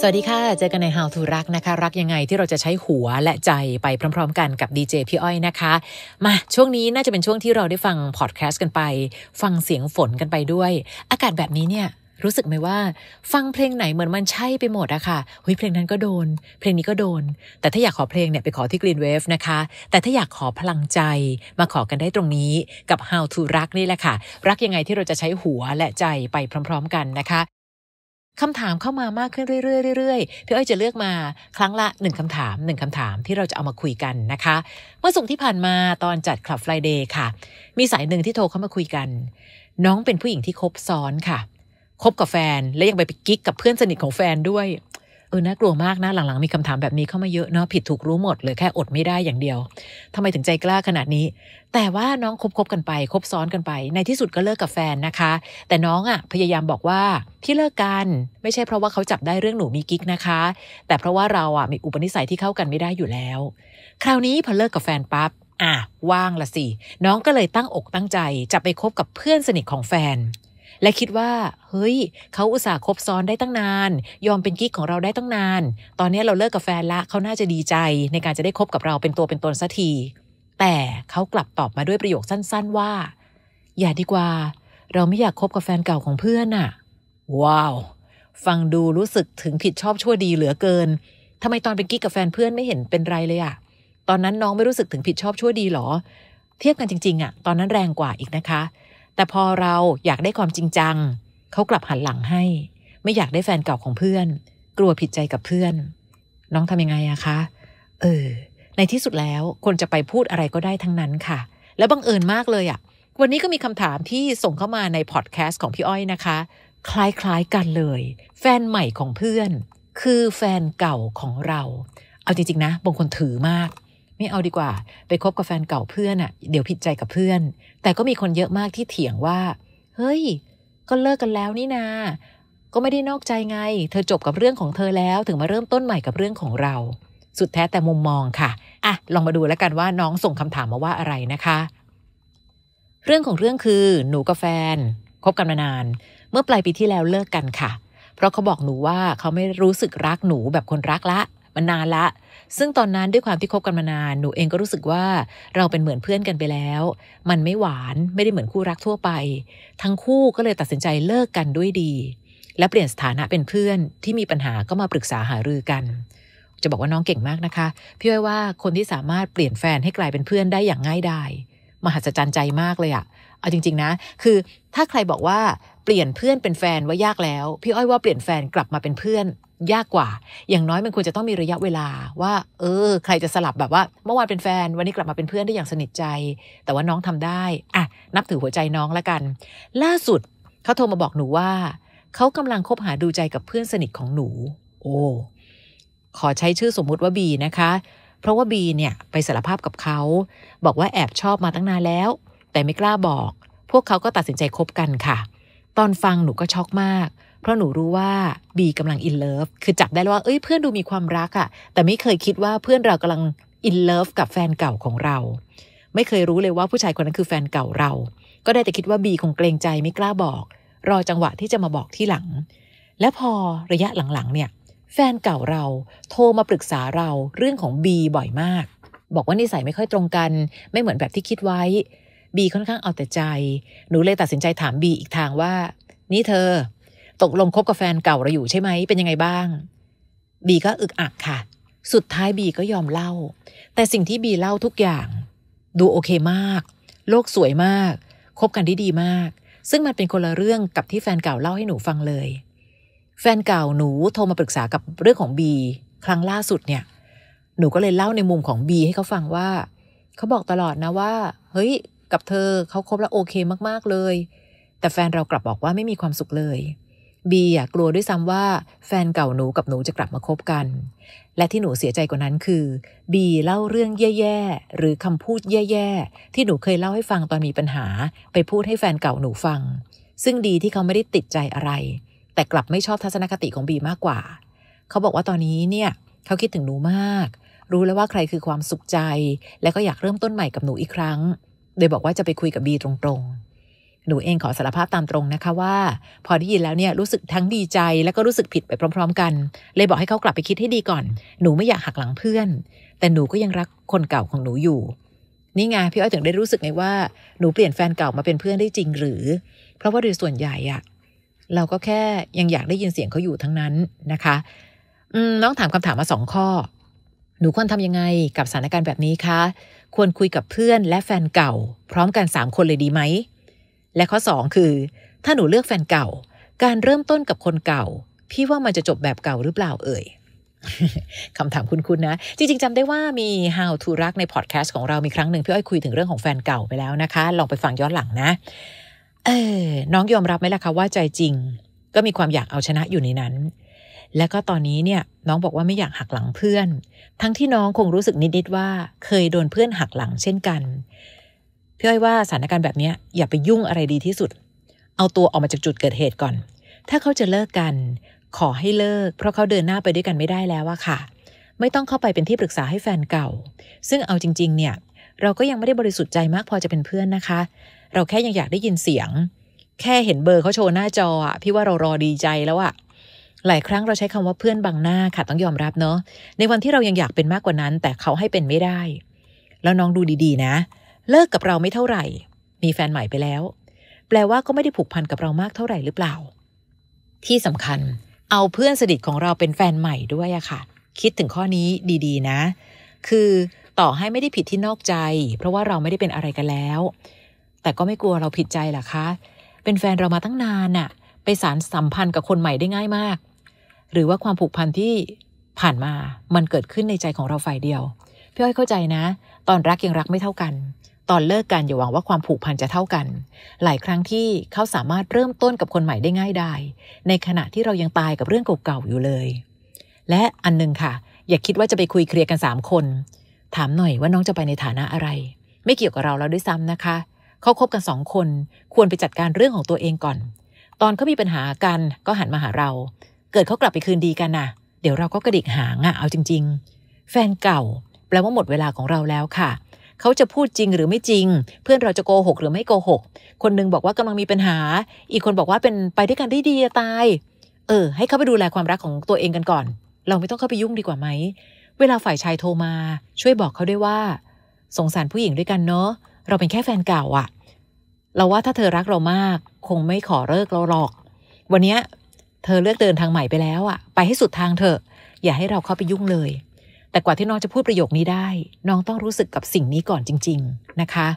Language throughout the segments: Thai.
สวัสดีค่ะ เจอกันใน How to รักนะคะรักยังไงที่เราจะใช้หัวและใจไปพร้อมๆกันกับดีเจพี่อ้อยนะคะ มาช่วงนี้น่าจะเป็นช่วงที่เราได้ฟังพอดแคสต์กันไป ฟังเสียงฝนกันไปด้วย อากาศแบบนี้เนี่ยรู้สึกไหมว่าฟังเพลงไหนเหมือนมันใช่ไปหมดอะค่ะเฮ้ยเพลงนั้นก็โดน เพลงนี้ก็โดน แต่ถ้าอยากขอเพลงเนี่ยไปขอที่ Green Wave นะคะ แต่ถ้าอยากขอพลังใจ มาขอกันได้ตรงนี้กับ How to รักนี่แหละค่ะรักยังไงที่เราจะใช้หัวและใจไปพร้อมๆ กันนะคะคำถามเข้ามามากขึ้นเรื่อยๆพี่อ้อยจะเลือกมาครั้งละหนึ่งคำถามหนึ่งคำถามที่เราจะเอามาคุยกันนะคะ เมื่อสุงที่ผ่านมาตอนจัดคลับไฟเดย์ค่ะ มีสายหนึ่งที่โทรเข้ามาคุยกัน น้องเป็นผู้หญิงที่คบซ้อนค่ะคบกับแฟนและยังไปไปกิ๊กกับเพื่อนสนิทของแฟนด้วยเออ น่ากลัวมากนะหลังๆ มีคำถามแบบนี้เข้ามาเยอะเนาะ ผิดถูกรู้หมดเลย แค่อดไม่ได้อย่างเดียว ทำไมถึงใจกล้าขนาดนี้ แต่ว่าน้องคบ ๆ กันไป คบซ้อนกันไป ในที่สุดก็เลิกกับแฟนนะคะ แต่น้องอะ่ะ พยายามบอกว่าที่เลิกกันไม่ใช่เพราะว่าเขาจับได้เรื่องหนูมีกิ๊กนะคะ แต่เพราะว่าเราอะ่ะมีอุปนิสัยที่เข้ากันไม่ได้อยู่แล้ว คราวนี้พอเลิกกับแฟนปับ๊บ อ่ะ ว่างละสิ น้องก็เลยตั้งอกตั้งใจ จะไปคบกับเพื่อนสนิทของแฟนและคิดว่า เฮ้ยเขาอุตส่าห์คบซ้อนได้ตั้งนาน ยอมเป็นกิ๊กของเราได้ตั้งนาน ตอนนี้เราเลิกกับแฟนละเขาน่าจะดีใจ ในการจะได้คบกับเราเป็นตัวเป็นตนสักที แต่เขากลับตอบมาด้วยประโยคสั้นๆว่า อย่าดีกว่า เราไม่อยากคบกับแฟนเก่าของเพื่อนอะว้าว ฟังดูรู้สึกถึงผิดชอบชั่วดีเหลือเกินทำไมตอนเป็นกิ๊กกับแฟนเพื่อนไม่เห็นเป็นไรเลยอะตอนนั้นน้องไม่รู้สึกถึงผิดชอบชั่วดีหรอ เทียบกันจริงๆอะตอนนั้นแรงกว่าอีกนะคะแต่พอเราอยากได้ความจริงจัง เขากลับหันหลังให้ ไม่อยากได้แฟนเก่าของเพื่อน กลัวผิดใจกับเพื่อน น้องทำยังไงอะคะ เออ ในที่สุดแล้วคนจะไปพูดอะไรก็ได้ทั้งนั้นค่ะ แล้วบังเอิญมากเลยอะวันนี้ก็มีคำถามที่ส่งเข้ามาในพอดแคสต์ของพี่อ้อยนะคะ คล้ายๆ กันเลย แฟนใหม่ของเพื่อน คือแฟนเก่าของเรา เอาจริงๆนะ บางคนถือมากไม่เอาดีกว่าไปคบกับแฟนเก่าเพื่อนอ่ะ เดี๋ยวผิดใจกับเพื่อน แต่ก็มีคนเยอะมากที่เถียงว่าเฮ้ยก็เลิกกันแล้วนี่นาก็ไม่ได้นอกใจไง เธอจบกับเรื่องของเธอแล้วถึงมาเริ่มต้นใหม่กับเรื่องของเรา สุดแท้แต่มุมมองค่ะอ่ะลองมาดูแล้วกันว่าน้องส่งคำถามมาว่าอะไรนะคะ เรื่องของเรื่องคือ หนูกับแฟน คบกันมานานเมื่อปลายปีที่แล้วเลิกกันค่ะ เพราะเขาบอกหนูว่าเขาไม่รู้สึกรักหนูแบบคนรักละ มันนานละซึ่งตอนนั้นด้วยความที่คบกันมานาน หนูเองก็รู้สึกว่าเราเป็นเหมือนเพื่อนกันไปแล้ว มันไม่หวานไม่ได้เหมือนคู่รักทั่วไป ทั้งคู่ก็เลยตัดสินใจเลิกกันด้วยดี และเปลี่ยนสถานะเป็นเพื่อนที่มีปัญหาก็มาปรึกษาหารือกัน จะบอกว่าน้องเก่งมากนะคะพี่ว่าคนที่สามารถเปลี่ยนแฟนให้กลายเป็นเพื่อนได้อย่างง่ายดายมหัศจรรย์ใจมากเลยอะเอาจริงๆ นะ คือถ้าใครบอกว่าเปลี่ยนเพื่อนเป็นแฟนว่ายากแล้ว พี่อ้อยว่าเปลี่ยนแฟนกลับมาเป็นเพื่อน ยากกว่า อย่างน้อยมันควรจะต้องมีระยะเวลา ว่า เออ ใครจะสลับแบบว่า เมื่อวานเป็นแฟน วันนี้กลับมาเป็นเพื่อนได้อย่างสนิทใจ แต่ว่าน้องทำได้อ่ะนับถือหัวใจน้องละกัน ล่าสุดเขาโทรมาบอกหนูว่าเขากำลังคบหาดูใจกับเพื่อนสนิทของหนู โอ้ขอใช้ชื่อสมมุติว่าบีนะคะเพราะว่าบีเนี่ยไปสารภาพกับเขา บอกว่าแอบชอบมาตั้งนานแล้ว แต่ไม่กล้าบอก พวกเขาก็ตัดสินใจคบกันค่ะ ตอนฟังหนูก็ช็อกมาก เพราะหนูรู้ว่า บีกำลังอินเลิฟคือจับได้ว่า เอ้ยเพื่อนดูมีความรักอะแต่ไม่เคยคิดว่าเพื่อนเรากำลังอินเลิฟกับแฟนเก่าของเรา ไม่เคยรู้เลยว่าผู้ชายคนนั้นคือแฟนเก่าเรา ก็ได้แต่คิดว่าบีคงเกรงใจไม่กล้าบอก รอจังหวะที่จะมาบอกที่หลัง และพอระยะหลังๆเนี่ยแฟนเก่าเราโทรมาปรึกษาเราเรื่องของบีบ่อยมาก บอกว่านิสัยไม่ค่อยตรงกัน ไม่เหมือนแบบที่คิดไว้บีค่อนข้างเอาแต่ใจหนูเลยตัดสินใจถามบีอีกทางว่า นี่เธอ ตกลงคบกับแฟนเก่าเราอยู่ใช่ไหมเป็นยังไงบ้าง บีก็อึกอักค่ะสุดท้ายบีก็ยอมเล่า แต่สิ่งที่บีเล่าทุกอย่าง ดูโอเคมาก โลกสวยมาก คบกันดีดีมาก ซึ่งมันเป็นคนละเรื่องกับที่แฟนเก่าเล่าให้หนูฟังเลยแฟนเก่าหนูโทรมาปรึกษากับเรื่องของบี ครั้งล่าสุดเนี่ยหนูก็เลยเล่าในมุมของบีให้เขาฟังว่าเขาบอกตลอดนะว่า เฮ้ย กับเธอเขาคบแล้วโอเคมากๆเลย แต่แฟนเรากลับบอกว่าไม่มีความสุขเลย บีอะกลัวด้วยซ้ำว่าแฟนเก่าหนูกับหนูจะกลับมาคบกัน และที่หนูเสียใจกว่านั้นคือ บีเล่าเรื่องแย่ๆ หรือคำพูดแย่ๆที่หนูเคยเล่าให้ฟังตอนมีปัญหา ไปพูดให้แฟนเก่าหนูฟัง ซึ่งดีที่เขาไม่ได้ติดใจอะไรแต่กลับไม่ชอบทัศนคติของบีมากกว่า เขาบอกว่าตอนนี้เนี่ย เขาคิดถึงหนูมาก รู้แล้วว่าใครคือความสุขใจ และก็อยากเริ่มต้นใหม่กับหนูอีกครั้ง โดยบอกว่าจะไปคุยกับบีตรงๆ หนูเองขอสารภาพตามตรงนะคะว่า พอได้ยินแล้วเนี่ยรู้สึกทั้งดีใจแล้วก็รู้สึกผิดไปพร้อม ๆกัน เลยบอกให้เขากลับไปคิดให้ดีก่อน หนูไม่อยากหักหลังเพื่อน แต่หนูก็ยังรักคนเก่าของหนูอยู่ นี่ไงพี่อ้อยถึงได้รู้สึกไงว่าหนูเปลี่ยนแฟนเก่ามาเป็นเพื่อนได้จริงหรือ เพราะว่าโดยส่วนใหญ่อะเราก็แค่ยังอยากได้ยินเสียงเขาอยู่ทั้งนั้นนะคะน้องถามคำถามมาสองข้อ หนูควรทำยังไงกับสถานการณ์แบบนี้คะ ควรคุยกับเพื่อน และแฟนเก่า พร้อมกันสามคนเลยดีไหมและข้อสองคือ ถ้าหนูเลือกแฟนเก่า การเริ่มต้นกับคนเก่าพี่ว่ามันจะจบแบบเก่าหรือเปล่าเอ่ยคำถามคุณๆนะ จริงๆจำได้ว่ามี How to รักในพอดแคสต์ของเรา มีครั้งหนึ่งพี่อ้อยคุยถึงเรื่องของแฟนเก่าไปแล้วนะคะลองไปฟังย้อนหลังนะเออน้องยอมรับไหมล่ะคะว่าใจจริง ก็มีความอยากเอาชนะอยู่ในนั้น แล้วก็ตอนนี้เนี่ยน้องบอกว่าไม่อยากหักหลังเพื่อน ทั้งที่น้องคงรู้สึกนิดๆว่าเคยโดนเพื่อนหักหลังเช่นกันพี่อ้อยว่าสถานการณ์แบบนี้อย่าไปยุ่งอะไรดีที่สุด เอาตัวออกมาจากจุดเกิดเหตุก่อน ถ้าเขาจะเลิกกัน ขอให้เลิก เพราะเขาเดินหน้าไปด้วยกันไม่ได้แล้วอะค่ะ ไม่ต้องเข้าไปเป็นที่ปรึกษาให้แฟนเก่า ซึ่งเอาจริงๆเนี่ยเราก็ยังไม่ได้บริสุทธิ์ใจมากพอจะเป็นเพื่อนนะคะเราแค่ยังอยากได้ยินเสียง แค่เห็นเบอร์เขาโชว์หน้าจออ่ะพี่ว่าเรารอดีใจแล้วอ่ะ หลายครั้งเราใช้คำว่าเพื่อนบางหน้าค่ะต้องยอมรับเนาะในวันที่เรายังอยากเป็นมากกว่านั้น แต่เขาให้เป็นไม่ได้ แล้วน้องดูดีๆ นะ เลิกกับเราไม่เท่าไหร่ มีแฟนใหม่ไปแล้ว แปลว่าก็ไม่ได้ผูกพันกับเรามากเท่าไหร่หรือเปล่า ที่สำคัญ เอาเพื่อนสนิทของเราเป็นแฟนใหม่ด้วยอะค่ะคิดถึงข้อนี้ดี ๆ นะ คือต่อให้ไม่ได้ผิดที่นอกใจ เพราะว่าเราไม่ได้เป็นอะไรกันแล้วแต่ก็ไม่กลัวเราผิดใจหรอคะ เป็นแฟนเรามาตั้งนานน่ะ ไปสารสัมพันธ์กับคนใหม่ได้ง่ายมาก หรือว่าความผูกพันที่ผ่านมา มันเกิดขึ้นในใจของเราฝ่ายเดียว พี่อ้อยเข้าใจนะ ตอนรักยังรักไม่เท่ากัน ตอนเลิกกันอย่าหวังว่าความผูกพันจะเท่ากัน หลายครั้งที่เขาสามารถเริ่มต้นกับคนใหม่ได้ง่ายได้ ในขณะที่เรายังตายกับเรื่องเก่าๆอยู่เลย และอันนึงค่ะ อย่าคิดว่าจะไปคุยเคลียร์กัน 3 คน ถามหน่อยว่าน้องจะไปในฐานะอะไร ไม่เกี่ยวกับเราแล้วด้วยซ้ำนะคะเขาคบกันสองคนควรไปจัดการเรื่องของตัวเองก่อน ตอนเขามีปัญหากันก็หันมาหาเรา เกิดเขากลับไปคืนดีกันน่ะ เดี๋ยวเราก็กระดิกหางอะเอาจริง ๆ แฟนเก่า แปลว่าหมดเวลาของเราแล้วค่ะ เขาจะพูดจริงหรือไม่จริง เพื่อนเราจะโกหกหรือไม่โกหก คนนึงบอกว่ากำลังมีปัญหา อีกคนบอกว่าเป็นไปด้วยกันได้ดีตายเออ ให้เขาไปดูแลความรักของตัวเองกันก่อน เราไม่ต้องเข้าไปยุ่งดีกว่าไหมเวลาฝ่ายชายโทรมา ช่วยบอกเขาด้วยว่า สงสารผู้หญิงด้วยกันเนาะเราเป็นแค่แฟนเก่าอ่ะเราว่าถ้าเธอรักเรามาก คงไม่ขอเลิกเราหรอก วันนี้เธอเลือกเดินทางใหม่ไปแล้วอ่ะไปให้สุดทางเถอะอย่าให้เราเข้าไปยุ่งเลย แต่กว่าที่น้องจะพูดประโยคนี้ได้ น้องต้องรู้สึกกับสิ่งนี้ก่อนจริง ๆนะคะ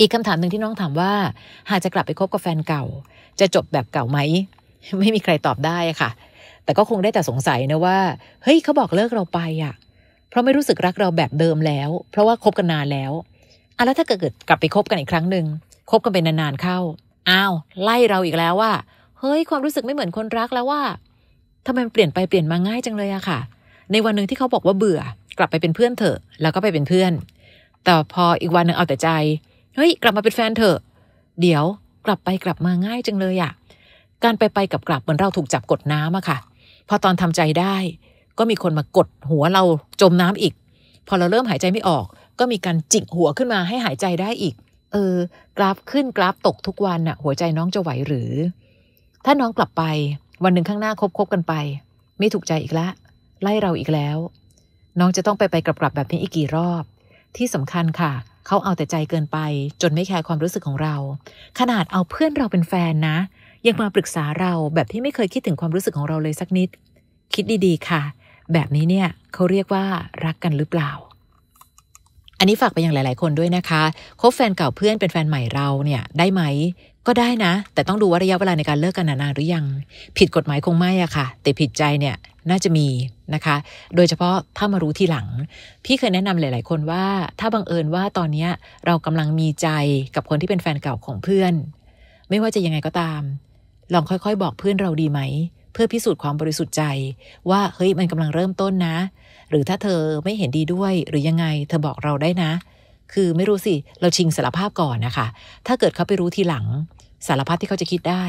อีกคำถามหนึ่งที่น้องถามว่า หากจะกลับไปคบกับแฟนเก่า จะจบแบบเก่าไหมไม่มีใครตอบได้ค่ะ แต่ก็คงได้แต่สงสัยนะว่าเฮ้ยเขาบอกเลิกเราไปอ่ะ เพราะไม่รู้สึกรักเราแบบเดิมแล้ว เพราะว่าคบกันนานแล้วแล้วถ้าเกิดกลับไปคบกันอีกครั้งหนึ่งคบกันไปนานๆเข้าอ้าว ไล่เราอีกแล้วว่า เฮ้ยความรู้สึกไม่เหมือนคนรักแล้วว่า ทำไมมันเปลี่ยนไปเปลี่ยนมาง่ายจังเลยอะค่ะ ในวันหนึ่งที่เขาบอกว่าเบื่อ กลับไปเป็นเพื่อนเถอะแล้วก็ไปเป็นเพื่อน แต่พออีกวันหนึ่งเอาแต่ใจ เฮ้ย กลับมาเป็นแฟนเถอะ เดี๋ยวกลับไปกลับมาง่ายจังเลยอะการไปไปกับกลับเหมือนเราถูกจับกดน้ำอะค่ะ พอตอนทำใจได้ ก็มีคนมากดหัวเราจมน้ำอีก พอเราเริ่มหายใจไม่ออกก็มีการจิกหัวขึ้นมาให้หายใจได้อีก เออ กราฟขึ้นกราฟตกทุกวันน่ะ หัวใจน้องจะไหวหรือ ถ้าน้องกลับไปวันหนึ่งข้างหน้าคบคบกันไป ไม่ถูกใจอีกละ ไล่เราอีกแล้ว น้องจะต้องไปไปกลับกลับแบบนี้อีกกี่รอบ ที่สำคัญค่ะ เขาเอาแต่ใจเกินไป จนไม่แคร์ความรู้สึกของเรา ขนาดเอาเพื่อนเราเป็นแฟนนะยังมาปรึกษาเราแบบที่ไม่เคยคิดถึงความรู้สึกของเราเลยสักนิด คิดดีๆค่ะ แบบนี้เนี่ยเขาเรียกว่ารักกันหรือเปล่าอันนี้ฝากไปยังหลายๆ คนด้วยนะคะ คบแฟนเก่าเพื่อนเป็นแฟนใหม่เราเนี่ยได้ไหม ก็ได้นะ แต่ต้องดูว่าระยะเวลาในการเลิกกันนานหรือยัง ผิดกฎหมายคงไม่อะค่ะ แต่ผิดใจเนี่ยน่าจะมีนะคะ โดยเฉพาะถ้ามารู้ทีหลัง พี่เคยแนะนำหลาย ๆ คนว่า ถ้าบังเอิญว่าตอนนี้เรากำลังมีใจกับคนที่เป็นแฟนเก่าของเพื่อน ไม่ว่าจะยังไงก็ตาม ลองค่อย ๆ บอกเพื่อนเราดีไหม เพื่อพิสูจน์ความบริสุทธิ์ใจว่าเฮ้ยมันกำลังเริ่มต้นนะหรือถ้าเธอไม่เห็นดีด้วยหรือยังไงเธอบอกเราได้นะ คือไม่รู้สิ เราชิงสารภาพก่อนนะคะ ถ้าเกิดเขาไปรู้ทีหลัง สารภาพที่เขาจะคิดได้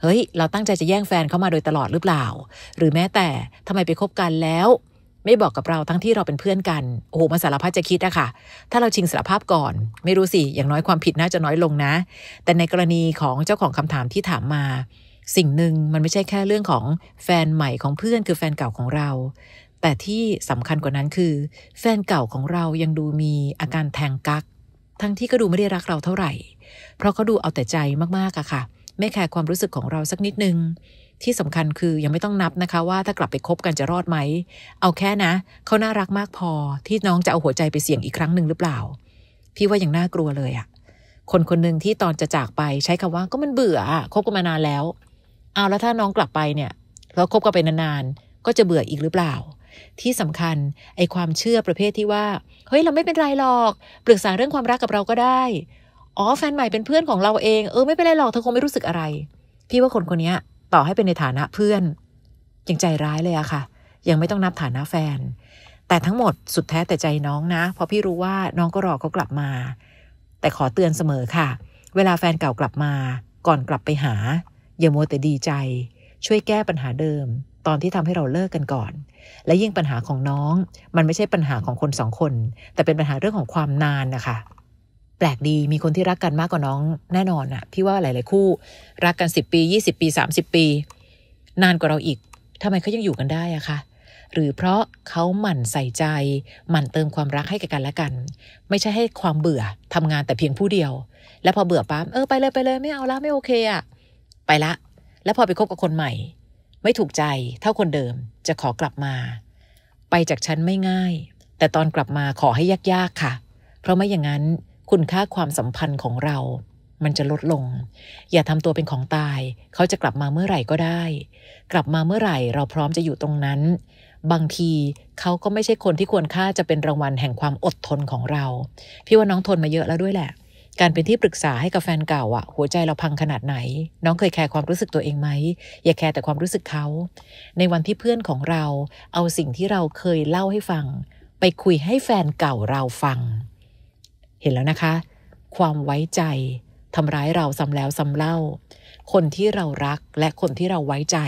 เฮ้ย เราตั้งใจจะแย่งแฟนเขามาโดยตลอดหรือเปล่า หรือแม้แต่ทำไมไปคบกันแล้ว ไม่บอกกับเราทั้งที่เราเป็นเพื่อนกัน โอ้โหมาสารภาพจะคิดอะค่ะ ถ้าเราชิงสารภาพก่อน ไม่รู้สิอย่างน้อยความผิดน่าจะน้อยลงนะ แต่ในกรณีของเจ้าของคำถามที่ถามมา สิ่งหนึ่งมันไม่ใช่แค่เรื่องของแฟนใหม่ของเพื่อนคือแฟนเก่าของเราแต่ที่สำคัญกว่านั้นคือ แฟนเก่าของเรายังดูมีอาการแทงกักทั้งที่ก็ดูไม่ได้รักเราเท่าไหร่ เพราะเขาดูเอาแต่ใจมากๆอะค่ะ ไม่แคร์ความรู้สึกของเราสักนิดนึง ที่สำคัญคือยังไม่ต้องนับนะคะว่าถ้ากลับไปคบกันจะรอดไหม เอาแค่นะ เขาน่ารักมากพอที่น้องจะเอาหัวใจไปเสี่ยงอีกครั้งหนึ่งหรือเปล่า พี่ว่ายังน่ากลัวเลยอะคนคนหนึ่งที่ตอนจะจากไปใช้คำว่าก็มันเบื่อคบกันมานานแล้ว เอาแล้วถ้าน้องกลับไปเนี่ยแล้วคบกันไปนานๆก็จะเบื่ออีกหรือเปล่าที่สำคัญไอความเชื่อประเภทที่ว่าเฮ้ยเราไม่เป็นไรหรอกปรึกษาเรื่องความรักกับเราก็ได้อ๋อแฟนใหม่เป็นเพื่อนของเราเองเออไม่เป็นไรหรอก เธอคงไม่รู้สึกอะไรพี่ว่าคนคนนี้ต่อให้เป็นในฐานะเพื่อนยังใจร้ายเลยอะค่ะ ยังไม่ต้องนับฐานะแฟน แต่ทั้งหมดสุดแท้แต่ใจน้องนะ เพราะพี่รู้ว่าน้องก็รอเขากลับมา แต่ขอเตือนเสมอค่ะ เวลาแฟนเก่ากลับมา ก่อนกลับไปหาอย่ามัวแต่ดีใจ ช่วยแก้ปัญหาเดิมตอนที่ทำให้เราเลิกกันก่อน และยิ่งปัญหาของน้อง มันไม่ใช่ปัญหาของคนสองคน แต่เป็นปัญหาเรื่องของความนานนะคะแปลกดีมีคนที่รักกันมากกว่าน้องแน่นอนอะพี่ว่าหลาย ๆ คู่ รักกัน 10 ปี 20 ปี 30 ปี นานกว่าเราอีกทำไมเขายังอยู่กันได้อะคะ หรือเพราะเขาหมั่นใส่ใจหมั่นเติมความรักให้กันและกัน ไม่ใช่ให้ความเบื่อทำงานแต่เพียงผู้เดียว แล้วพอเบื่อปั๊บเออไปเลยไปเลย ไม่เอาละไม่โอเคอะไปละ แล้วพอไปคบกับคนใหม่ไม่ถูกใจเท่าคนเดิมจะขอกลับมา ไปจากฉันไม่ง่าย แต่ตอนกลับมาขอให้ยากๆค่ะ เพราะไม่อย่างนั้นคุณค่าความสัมพันธ์ของเรา มันจะลดลง อย่าทำตัวเป็นของตาย เขาจะกลับมาเมื่อไหร่ก็ได้ กลับมาเมื่อไหร่ เราพร้อมจะอยู่ตรงนั้น บางทีเขาก็ไม่ใช่คนที่ควรค่าจะเป็นรางวัลแห่งความอดทนของเรา พี่ว่าน้องทนมาเยอะแล้วด้วยแหละการเป็นที่ปรึกษาให้กับแฟนเก่าอ่ะหัวใจเราพังขนาดไหน น้องเคยแคร์ความรู้สึกตัวเองไหม อย่าแคร์แต่ความรู้สึกเขา ในวันที่เพื่อนของเรา เอาสิ่งที่เราเคยเล่าให้ฟัง ไปคุยให้แฟนเก่าเราฟัง เห็นแล้วนะคะ ความไว้ใจทำร้ายเราซ้ำแล้วซ้ำเล่า คนที่เรารักและคนที่เราไว้ใจ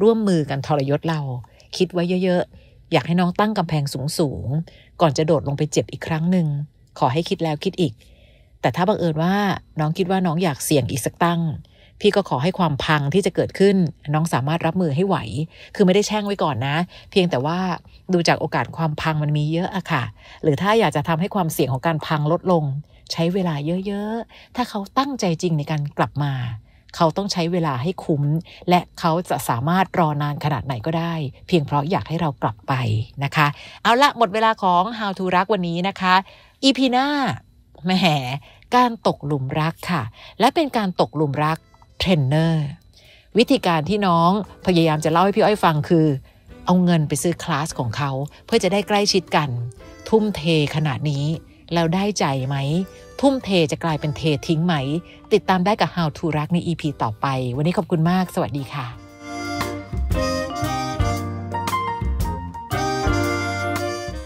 ร่วมมือกันทรยศเรา คิดไว้เยอะๆอยากให้น้องตั้งกำแพงสูงๆก่อนจะโดดลงไปเจ็บอีกครั้งหนึ่งขอให้คิดแล้วคิดอีกแต่ถ้าบังเอิญว่าน้องคิดว่าน้องอยากเสี่ยงอีกสักตั้ง พี่ก็ขอให้ความพังที่จะเกิดขึ้น น้องสามารถรับมือให้ไหว คือไม่ได้แช่งไว้ก่อนนะ เพียงแต่ว่าดูจากโอกาสความพังมันมีเยอะอะค่ะ หรือถ้าอยากจะทำให้ความเสี่ยงของการพังลดลง ใช้เวลาเยอะๆ ถ้าเขาตั้งใจจริงในการกลับมา เขาต้องใช้เวลาให้คุ้ม และเขาจะสามารถรอนานขนาดไหนก็ได้ เพียงเพราะอยากให้เรากลับไปนะคะ เอาละหมดเวลาของ How to รักวันนี้นะคะ EP หน้าแหมการตกหลุมรักค่ะ และเป็นการตกหลุมรัก เทรนเนอร์ วิธีการที่น้องพยายามจะเล่าให้พี่อ้อยฟังคือ เอาเงินไปซื้อคลาสของเขาเพื่อจะได้ใกล้ชิดกัน ทุ่มเทขนาดนี้ แล้วได้ใจไหม ทุ่มเทจะกลายเป็นเททิ้งไหม ติดตามได้กับ How to รักใน EP ต่อไป วันนี้ขอบคุณมาก สวัสดีค่ะ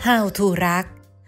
ฮาวทูรัก